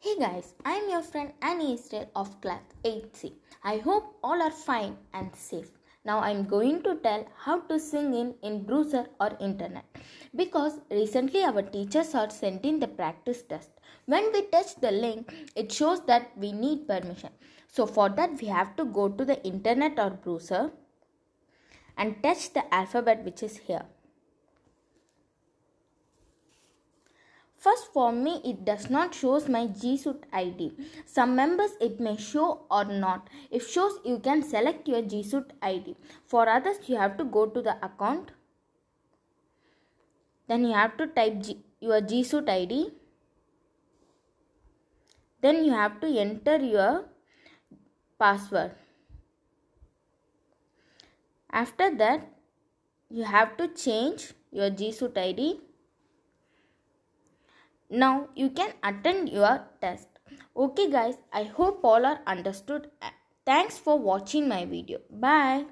Hey guys, I'm your friend Annie Israel of class 8C. I hope all are fine and safe. Now I'm going to tell how to sing in in browser or internet because recently our teachers are sending the practice test. When we touch the link, it shows that we need permission. So for that we have to go to the internet or browser and touch the alphabet which is here. First, for me, it does not shows my G-Suite ID. Some members it may show or not. If shows, you can select your G-Suite ID. For others, you have to go to the account. Then you have to type G- your G-Suite ID. Then you have to enter your password. After that, you have to change your G-Suite ID. Now you can attend your test. Okay guys, I hope all are understood. Thanks for watching my video. Bye.